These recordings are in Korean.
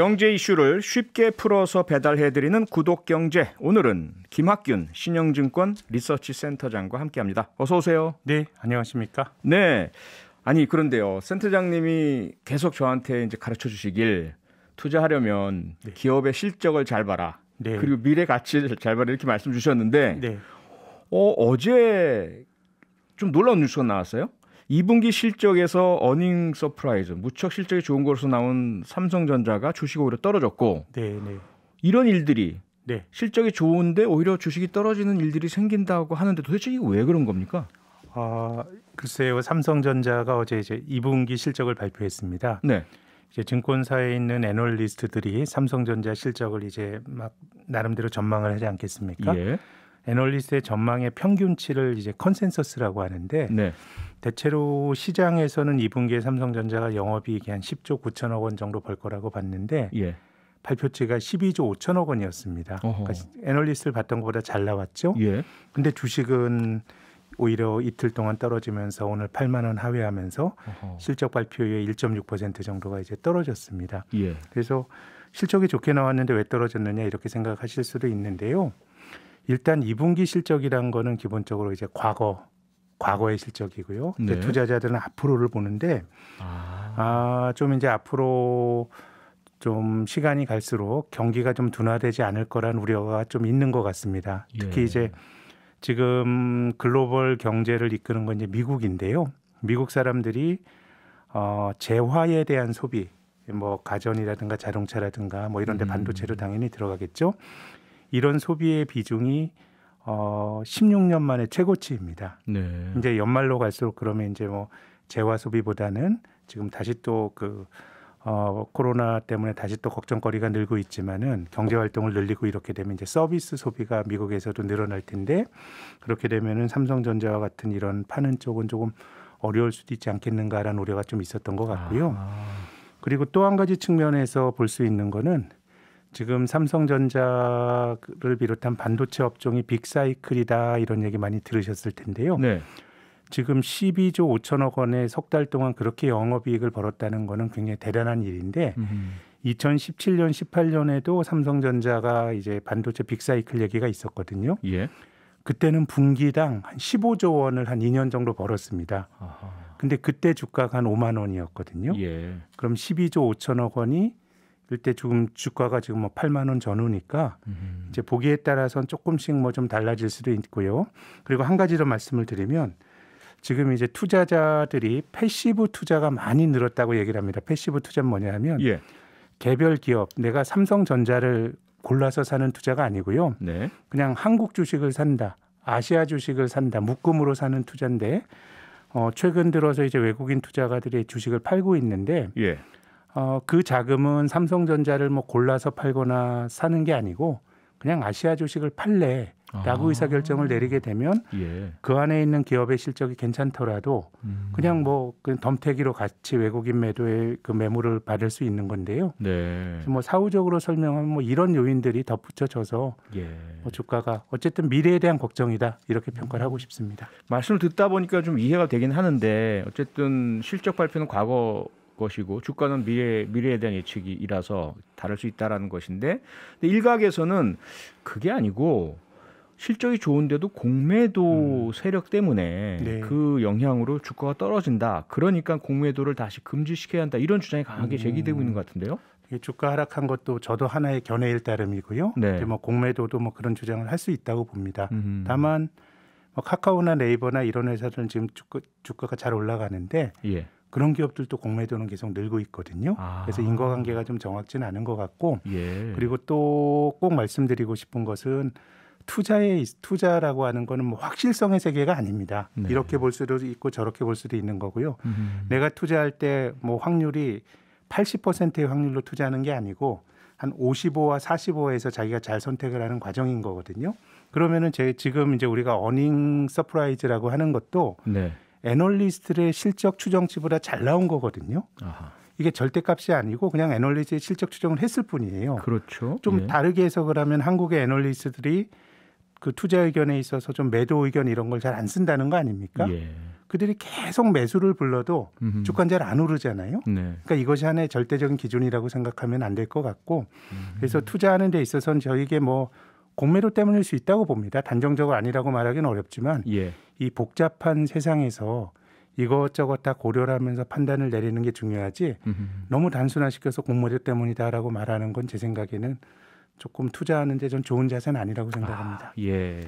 경제 이슈를 쉽게 풀어서 배달해드리는 구독경제. 오늘은 김학균 신영증권 리서치센터장과 함께합니다. 어서 오세요. 네, 안녕하십니까? 네. 아니 그런데요, 센터장님이 계속 저한테 이제 가르쳐 주시길 투자하려면 네. 기업의 실적을 잘 봐라. 네. 그리고 미래 가치를 잘 봐라 이렇게 말씀 주셨는데 네. 어, 어제 좀 놀라운 뉴스가 나왔어요. 2분기 실적에서 어닝 서프라이즈 무척 실적이 좋은 것으로 나온 삼성전자가 주식 오히려 떨어졌고 네네. 네. 이런 일들이 네. 실적이 좋은데 오히려 주식이 떨어지는 일들이 생긴다고 하는데 도대체 이게 왜 그런 겁니까? 아 어, 글쎄요 삼성전자가 어제 이제 2분기 실적을 발표했습니다. 네. 이제 증권사에 있는 애널리스트들이 삼성전자 실적을 이제 막 나름대로 전망을 하지 않겠습니까? 예. 애널리스트의 전망의 평균치를 이제 컨센서스라고 하는데 네. 대체로 시장에서는 2분기에 삼성전자가 영업이익이 한 10조 9천억 원 정도 벌 거라고 봤는데 예. 발표치가 12조 5천억 원이었습니다. 어허. 그러니까 애널리스트를 봤던 것보다 잘 나왔죠. 예. 근데 주식은 오히려 이틀 동안 떨어지면서 오늘 8만 원 하회하면서 어허. 실적 발표율의 1.6% 정도가 이제 떨어졌습니다. 예. 그래서 실적이 좋게 나왔는데 왜 떨어졌느냐 이렇게 생각하실 수도 있는데요. 일단 2분기 실적이란 거는 기본적으로 이제 과거 과거의 실적이고요. 네. 투자자들은 앞으로를 보는데 아. 아, 좀 이제 앞으로 좀 시간이 갈수록 경기가 좀 둔화되지 않을 거란 우려가 좀 있는 것 같습니다. 특히 예. 이제 지금 글로벌 경제를 이끄는 건 이제 미국인데요. 미국 사람들이 어, 재화에 대한 소비, 뭐 가전이라든가 자동차라든가 뭐 이런데 음. 반도체로 당연히 들어가겠죠. 이런 소비의 비중이 어 16년 만에 최고치입니다. 네. 이제 연말로 갈수록 그러면 이제 뭐 재화 소비보다는 지금 다시 또그 어, 코로나 때문에 다시 또 걱정거리가 늘고 있지만은 경제 활동을 늘리고 이렇게 되면 이제 서비스 소비가 미국에서도 늘어날 텐데 그렇게 되면은 삼성전자와 같은 이런 파는 쪽은 조금 어려울 수도 있지 않겠는가라는 우려가 좀 있었던 것 같고요. 아. 그리고 또 한 가지 측면에서 볼 수 있는 거는 지금 삼성전자를 비롯한 반도체 업종이 빅사이클이다 이런 얘기 많이 들으셨을 텐데요. 네. 지금 12조 5천억 원의석 달 동안 그렇게 영업이익을 벌었다는 것은 굉장히 대단한 일인데 음. 2017년 18년에도 삼성전자가 이제 반도체 빅사이클 얘기가 있었거든요. 예. 그때는 분기당 한 15조 원을 한 2년 정도 벌었습니다. 아하. 근데 그때 주가가 한 5만 원이었거든요. 예. 그럼 12조 5천억 원이 그때 지금 주가가 지금 뭐 8만 원 전후니까 음. 이제 보기에 따라서 조금씩 뭐 좀 달라질 수도 있고요. 그리고 한 가지 더 말씀을 드리면 지금 이제 투자자들이 패시브 투자가 많이 늘었다고 얘기를 합니다. 패시브 투자는 뭐냐면 하 예. 개별 기업 내가 삼성전자를 골라서 사는 투자가 아니고요. 네. 그냥 한국 주식을 산다, 아시아 주식을 산다, 묶음으로 사는 투자인데 어, 최근 들어서 이제 외국인 투자가들이 주식을 팔고 있는데. 예. 어, 그 자금은 삼성전자를 뭐 골라서 팔거나 사는 게 아니고 그냥 아시아 주식을 팔래. 라고 아. 의사결정을 내리게 되면 예. 그 안에 있는 기업의 실적이 괜찮더라도 음. 그냥 뭐 그냥 덤태기로 같이 외국인 매도의 그 매물을 받을 수 있는 건데요. 네. 뭐 사후적으로 설명하면 뭐 이런 요인들이 덧붙여져서 예. 뭐 주가가 어쨌든 미래에 대한 걱정이다 이렇게 평가를 하고 싶습니다. 말씀을 듣다 보니까 좀 이해가 되긴 하는데 어쨌든 실적 발표는 과거 것이고 주가는 미래 미래에 대한 예측이라서 다를 수 있다라는 것인데 근데 일각에서는 그게 아니고 실적이 좋은데도 공매도 음. 세력 때문에 네. 그 영향으로 주가가 떨어진다. 그러니까 공매도를 다시 금지시켜야 한다. 이런 주장이 강하게 음. 제기되고 있는 것 같은데요. 주가 하락한 것도 저도 하나의 견해일 따름이고요. 네. 뭐 공매도도 뭐 그런 주장을 할 수 있다고 봅니다. 음 다만 뭐 카카오나 네이버나 이런 회사들은 지금 주가, 주가가 잘 올라가는데 예. 그런 기업들도 공매도는 계속 늘고 있거든요. 아. 그래서 인과관계가 좀 정확진 않은 것 같고 예. 그리고 또 꼭 말씀드리고 싶은 것은 투자의 투자라고 하는 거는 뭐 확실성의 세계가 아닙니다. 네. 이렇게 볼 수도 있고 저렇게 볼 수도 있는 거고요. 음. 내가 투자할 때 뭐 확률이 80%의 확률로 투자하는 게 아니고 한 55와 45에서 자기가 잘 선택을 하는 과정인 거거든요. 그러면은 제 지금 이제 우리가 어닝 서프라이즈라고 하는 것도 네. 애널리스트의 실적 추정치보다 잘 나온 거거든요. 아하. 이게 절대값이 아니고 그냥 애널리스트의 실적 추정을 했을 뿐이에요. 그렇죠. 좀 예. 다르게 해석을 하면 한국의 애널리스트들이 그 투자 의견에 있어서 좀 매도 의견 이런 걸 잘 안 쓴다는 거 아닙니까? 예. 그들이 계속 매수를 불러도 주가는 잘안 오르잖아요. 네. 그러니까 이것이 하나의 절대적인 기준이라고 생각하면 안 될 것 같고 음흠. 그래서 투자하는 데 있어서는 저에게 뭐 공매도 때문일 수 있다고 봅니다. 단정적으로 아니라고 말하기는 어렵지만 예. 이 복잡한 세상에서 이것저것 다 고려를 하면서 판단을 내리는 게 중요하지 음흠. 너무 단순화시켜서 공모료 때문이다라고 말하는 건 제 생각에는 조금 투자하는데 좀 좋은 자세는 아니라고 생각합니다. 아, 예.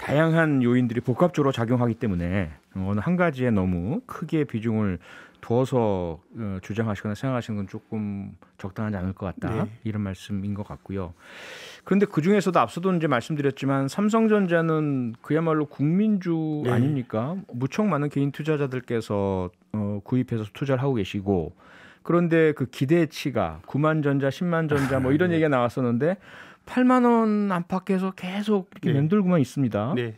다양한 요인들이 복합적으로 작용하기 때문에 어느 한 가지에 너무 크게 비중을 두어서 어, 주장하시거나 생각하시는 건 조금 적당하지 않을 것 같다 네. 이런 말씀인 것 같고요. 그런데 그 중에서도 앞서도 이제 말씀드렸지만 삼성전자는 그야말로 국민주 네. 아닙니까? 무척 많은 개인 투자자들께서 어, 구입해서 투자를 하고 계시고 그런데 그 기대치가 9만 전자, 10만 전자 뭐 아, 이런 네. 얘기가 나왔었는데 8만 원 안팎에서 계속 이렇게 네. 맴돌고만 있습니다. 네.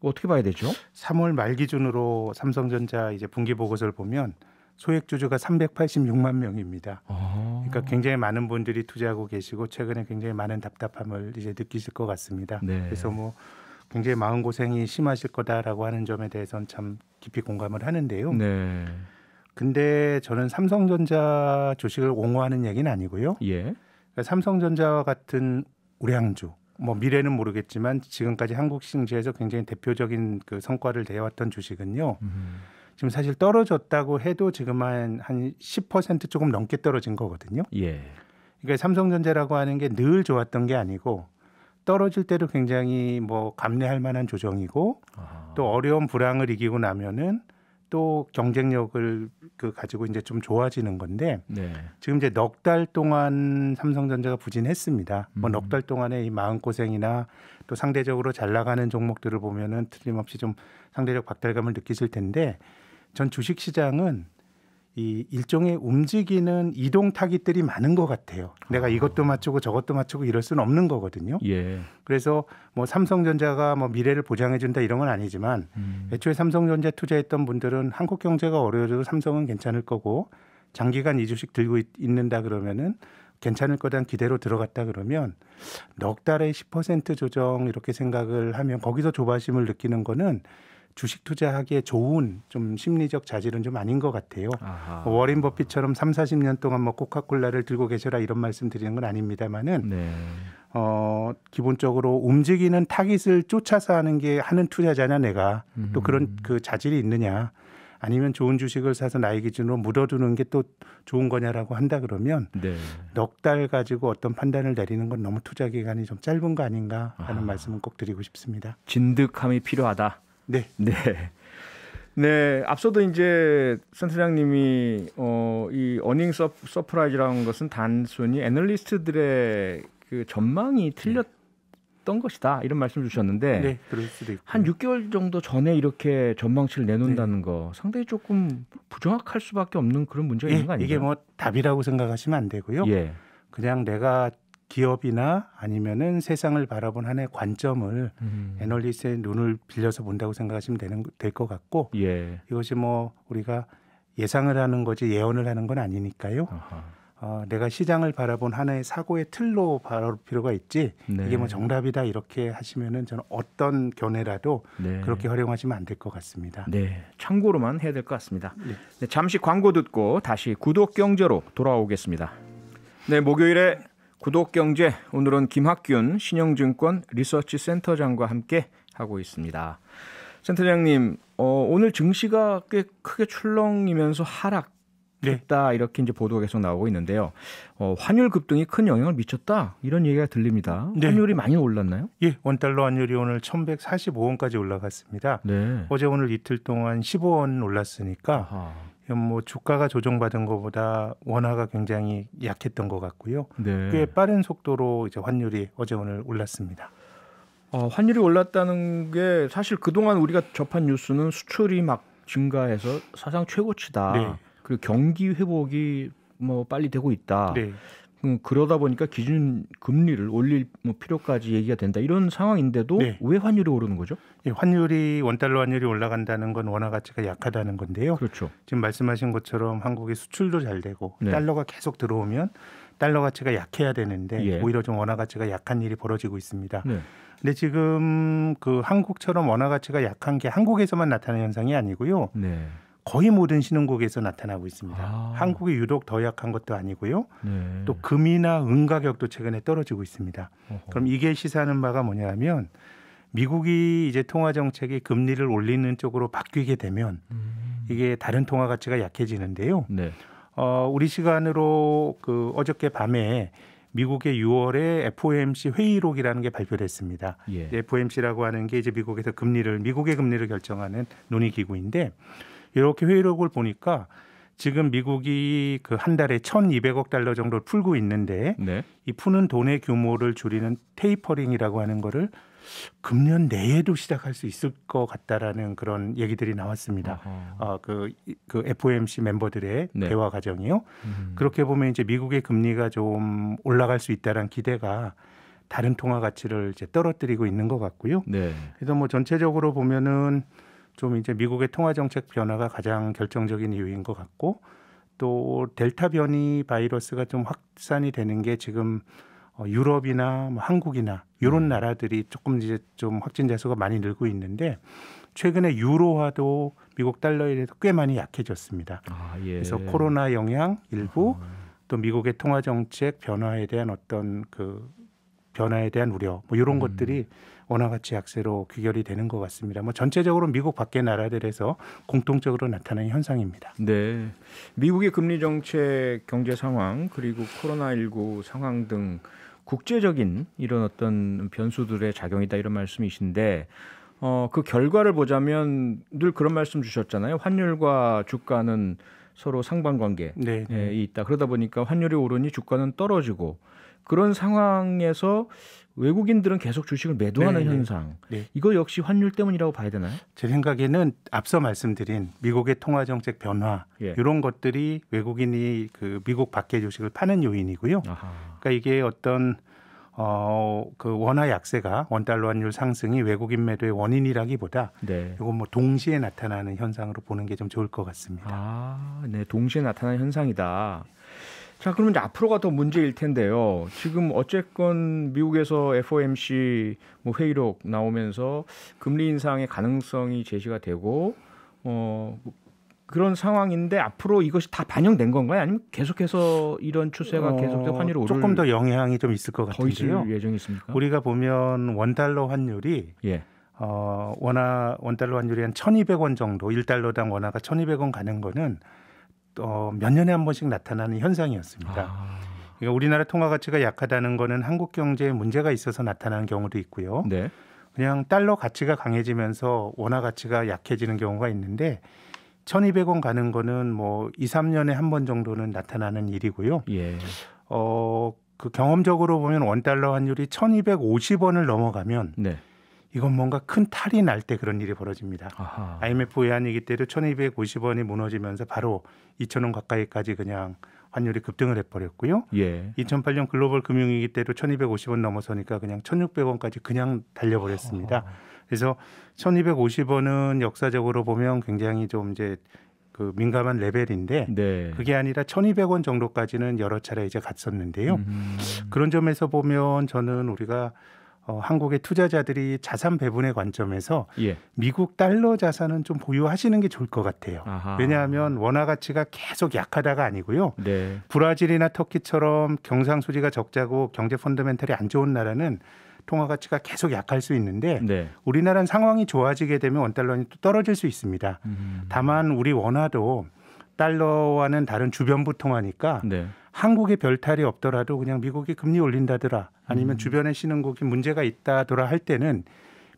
어떻게 봐야 되죠? 3월 말 기준으로 삼성전자 이제 분기 보고서를 보면 소액 주주가 386만 명입니다. 아. 그러니까 굉장히 많은 분들이 투자하고 계시고 최근에 굉장히 많은 답답함을 이제 느끼실 것 같습니다. 네. 그래서 뭐 굉장히 마음 고생이 심하실 거다라고 하는 점에 대해서는 참 깊이 공감을 하는데요. 네. 근데 저는 삼성전자 주식을 옹호하는 얘기는 아니고요. 예. 그러니까 삼성전자와 같은 우량주, 뭐 미래는 모르겠지만 지금까지 한국 시장에서 굉장히 대표적인 그 성과를 내왔던 주식은요. 음. 지금 사실 떨어졌다고 해도 지금 한 한 10% 조금 넘게 떨어진 거거든요. 예. 그러니까 삼성전자라고 하는 게 늘 좋았던 게 아니고 떨어질 때도 굉장히 뭐 감내할 만한 조정이고 아. 또 어려운 불황을 이기고 나면은 또 경쟁력을 그 가지고 이제 좀 좋아지는 건데 네. 지금 이제 넉 달 동안 삼성전자가 부진했습니다. 뭐 음. 뭐넉 달동안에이 마음 고생이나 또 상대적으로 잘 나가는 종목들을 보면은 틀림없이 좀 상대적 박탈감을 느끼실 텐데 전 주식 시장은 이 일종의 움직이는 이동 타깃들이 많은 것 같아요. 내가 아. 이것도 맞추고 저것도 맞추고 이럴 수는 없는 거거든요. 예. 그래서 뭐 삼성전자가 뭐 미래를 보장해 준다 이런 건 아니지만 음. 애초에 삼성전자 투자했던 분들은 한국 경제가 어려워도 져 삼성은 괜찮을 거고 장기간 이 주식 들고 있, 는다 그러면은 괜찮을 거란 기대로 들어갔다 그러면 넉 달에 10% 조정 이렇게 생각을 하면 거기서 조바심을 느끼는 거는 주식 투자하기에 좋은 좀 심리적 자질은 좀 아닌 것 같아요. 아하. 워린 버핏처럼 3, 40년 동안 뭐 코카콜라를 들고 계셔라 이런 말씀 드리는 건 아닙니다만은 네. 어, 기본적으로 움직이는 타깃을 쫓아서 하는 게 하는 투자자냐 내가 음. 또 그런 그 자질이 있느냐 아니면 좋은 주식을 사서 나이 기준으로 묻어두는 게 또 좋은 거냐라고 한다 그러면 네. 넉달 가지고 어떤 판단을 내리는 건 너무 투자 기간이 좀 짧은 거 아닌가 하는 아. 말씀은 꼭 드리고 싶습니다. 진득함이 필요하다. 네. 네. 네, 앞서도 이제 센터장님이 어, 이 어닝 서, 프라이즈라는 것은 단순히 애널리스트들의 그 전망이 네. 틀렸던 네. 것이다 이런 말씀 주셨는데 네, 그럴 수도 있고. 한 6개월 정도 전에 이렇게 전망치를 내놓는다는 네. 거 상당히 조금 부정확할 수밖에 없는 그런 문제가 예, 있는 거 아니에요? 이게 뭐 답이라고 생각하시면 안 되고요. 예. 그냥 내가 기업이나 아니면은 세상을 바라본 하나의 관점을 음. 애널리스트의 눈을 빌려서 본다고 생각하시면 되는 될것 같고 예. 이것이 뭐 우리가 예상을 하는 거지 예언을 하는 건 아니니까요. 어, 내가 시장을 바라본 하나의 사고의 틀로 바라볼 필요가 있지 네. 이게 뭐 정답이다 이렇게 하시면은 저는 어떤 견해라도 네. 그렇게 활용하시면 안 될 것 같습니다. 네, 참고로만 해야 될 것 같습니다. 네. 네. 잠시 광고 듣고 다시 구독 경제로 돌아오겠습니다. 네, 목요일에 구독경제 오늘은 김학균 신영증권 리서치센터장과 함께 하고 있습니다. 센터장님 어, 오늘 증시가 꽤 크게 출렁이면서 하락했다 네. 이렇게 이제 보도가 계속 나오고 있는데요. 어, 환율 급등이 큰 영향을 미쳤다 이런 얘기가 들립니다. 네. 환율이 많이 올랐나요? 예, 원 달러 환율이 오늘 1,145원까지 올라갔습니다. 네. 어제 오늘 이틀 동안 15원 올랐으니까. 아하. 뭐 주가가 조정받은 것보다 원화가 굉장히 약했던 것 같고요. 네. 꽤 빠른 속도로 이제 환율이 어제 오늘 올랐습니다. 어, 환율이 올랐다는 게 사실 그동안 우리가 접한 뉴스는 수출이 막 증가해서 사상 최고치다. 네. 그리고 경기 회복이 뭐 빨리 되고 있다. 네. 음, 그러다 보니까 기준 금리를 올릴 뭐 필요까지 얘기가 된다 이런 상황인데도 네. 왜 환율이 오르는 거죠? 예, 환율이 원 달러 환율이 올라간다는 건 원화 가치가 약하다는 건데요. 그렇죠. 지금 말씀하신 것처럼 한국의 수출도 잘 되고 네. 달러가 계속 들어오면 달러 가치가 약해야 되는데 예. 오히려 좀 원화 가치가 약한 일이 벌어지고 있습니다. 네. 근데 지금 그 한국처럼 원화 가치가 약한 게 한국에서만 나타나는 현상이 아니고요. 네. 거의 모든 신흥국에서 나타나고 있습니다. 아. 한국이 유독 더 약한 것도 아니고요. 네. 또 금이나 은 가격도 최근에 떨어지고 있습니다. 어허. 그럼 이게 시사하는 바가 뭐냐면 미국이 이제 통화 정책이 금리를 올리는 쪽으로 바뀌게 되면 음. 이게 다른 통화 가치가 약해지는데요. 네. 어, 우리 시간으로 그 어저께 밤에 미국의 6월에 FOMC 회의록이라는 게 발표됐습니다. 예. FOMC라고 하는 게 이제 미국에서 금리를 미국의 금리를 결정하는 논의 기구인데 이렇게 회의록을 보니까 지금 미국이 그 한 달에 1,200억 달러 정도를 풀고 있는데 네. 이 푸는 돈의 규모를 줄이는 테이퍼링이라고 하는 거를 금년 내에도 시작할 수 있을 것 같다라는 그런 얘기들이 나왔습니다. 어 그그 그 FOMC 그 멤버들의 네. 대화 과정이요. 음. 그렇게 보면 이제 미국의 금리가 좀 올라갈 수있다라는 기대가 다른 통화 가치를 이제 떨어뜨리고 있는 것 같고요. 네. 그래서 뭐 전체적으로 보면은 좀 이제 미국의 통화 정책 변화가 가장 결정적인 이유인 것 같고 또 델타 변이 바이러스가 좀 확산이 되는 게 지금 어, 유럽이나 뭐 한국이나 이런 음. 나라들이 조금 이제 좀 확진자 수가 많이 늘고 있는데 최근에 유로화도 미국 달러에 대해서 꽤 많이 약해졌습니다. 아, 예. 그래서 코로나 영향 일부 아. 또 미국의 통화 정책 변화에 대한 어떤 그 변화에 대한 우려 뭐 이런 음. 것들이 원화 가치 약세로 귀결이 되는 것 같습니다. 뭐 전체적으로 미국 밖의 나라들에서 공통적으로 나타나는 현상입니다. 네. 미국의 금리 정책, 경제 상황 그리고 코로나19 상황 등 국제적인 이런 어떤 변수들의 작용이다 이런 말씀이신데 어, 그 결과를 보자면 늘 그런 말씀 주셨잖아요. 환율과 주가는 서로 상관관계에 네, 네. 예, 있다. 그러다 보니까 환율이 오르니 주가는 떨어지고 그런 상황에서 외국인들은 계속 주식을 매도하는 네네. 네. 현상. 네. 이거 역시 환율 때문이라고 봐야 되나요? 제 생각에는 앞서 말씀드린 미국의 통화 정책 변화 예. 이런 것들이 외국인이 그 미국 밖의 주식을 파는 요인이고요. 아하. 그러니까 이게 어떤 어그 원화 약세가 원 달러 환율 상승이 외국인 매도의 원인이라기보다 네. 이건 뭐 동시에 나타나는 현상으로 보는 게 좀 좋을 것 같습니다. 아, 네, 동시에 나타나는 현상이다. 자, 그러면 이제 앞으로가 더 문제일 텐데요. 지금 어쨌건 미국에서 FOMC 뭐 회의록 나오면서 금리 인상의 가능성이 제시가 되고 어 뭐 그런 상황인데 앞으로 이것이 다 반영된 건가요? 아니면 계속해서 이런 추세가 어, 계속해서 환율이 어, 조금 더 영향이 좀 있을 것 같은데요. 예정이 있습니까? 우리가 보면 원 달러 환율이 예. 어, 원화 원 달러 환율이 한 1,200원 정도, 1달러당 원화가 1,200원 가는 거는 어, 몇 년에 한 번씩 나타나는 현상이었습니다. 아. 그러니까 우리나라 통화 가치가 약하다는 거는 한국 경제에 문제가 있어서 나타나는 경우도 있고요. 네. 그냥 달러 가치가 강해지면서 원화 가치가 약해지는 경우가 있는데 1200원 가는 거는 뭐 2, 3년에 한 번 정도는 나타나는 일이고요. 예. 어, 그 경험적으로 보면 원달러 환율이 1250원을 넘어가면 네. 이건 뭔가 큰 탈이 날 때 그런 일이 벌어집니다. 아하. IMF 외환위기 때도 1,250원이 무너지면서 바로 2,000원 가까이까지 그냥 환율이 급등을 해버렸고요. 예. 2008년 글로벌 금융위기 때도 1,250원 넘어서니까 그냥 1,600원까지 그냥 달려버렸습니다. 아하. 그래서 1,250원은 역사적으로 보면 굉장히 좀 이제 그 민감한 레벨인데 네. 그게 아니라 1,200원 정도까지는 여러 차례 이제 갔었는데요. 음. 그런 점에서 보면 저는 우리가 어, 한국의 투자자들이 자산 배분의 관점에서 예. 미국 달러 자산은 좀 보유하시는 게 좋을 것 같아요. 아하. 왜냐하면 원화 가치가 계속 약하다가 아니고요. 네. 브라질이나 터키처럼 경상 수지가 적자고 경제 펀더멘털이 안 좋은 나라는 통화 가치가 계속 약할 수 있는데 네. 우리나라는 상황이 좋아지게 되면 원 달러는 또 떨어질 수 있습니다. 음. 다만 우리 원화도 달러와는 다른 주변부 통화니까 네. 한국에 별탈이 없더라도 그냥 미국이 금리 올린다더라 아니면 음. 주변에 신흥국이 문제가 있다더라 할 때는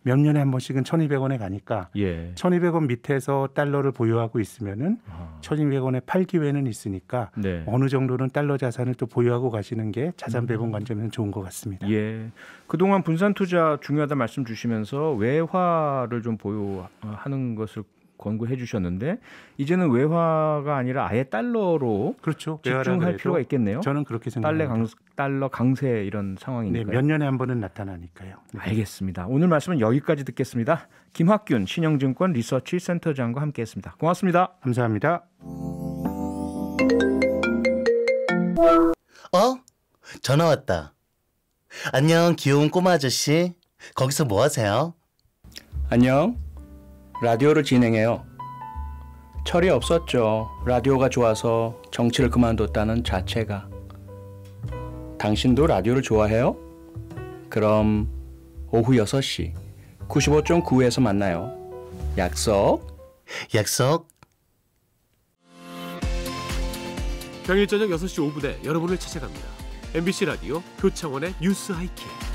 몇 년에 한 번씩은 천이백 원에 가니까 예. 1200원 밑에서 달러를 보유하고 있으면은 아. 1200원에 팔 기회는 있으니까 네. 어느 정도는 달러 자산을 또 보유하고 가시는 게 자산 배분 음. 관점에는 좋은 것 같습니다. 예. 그동안 분산 투자 중요하다 말씀 주시면서 외화를 좀 보유하는 것을 권고해 주셨는데 이제는 외화가 아니라 아예 달러로 그렇죠. 집중할 필요가 있겠네요. 저는 그렇게 생각합니다. 달러, 강, 세 이런 상황이니까요. 네, 몇 년에 한 번은 나타나니까요. 네. 알겠습니다. 오늘 말씀은 여기까지 듣겠습니다. 김학균 신영증권 리서치 센터장과 함께했습니다. 고맙습니다. 감사합니다. 어? 전화 왔다. 안녕, 귀여운 꼬마 아저씨. 거기서 뭐 하세요? 안녕. 라디오를 진행해요. 철이 없었죠. 라디오가 좋아서 정치를 그만뒀다는 자체가. 당신도 라디오를 좋아해요? 그럼 오후 6시 95.9에서 만나요. 약속. 약속. 평일 저녁 6시 5분에 여러분을 찾아갑니다. MBC 라디오 표창원의 뉴스 하이킥.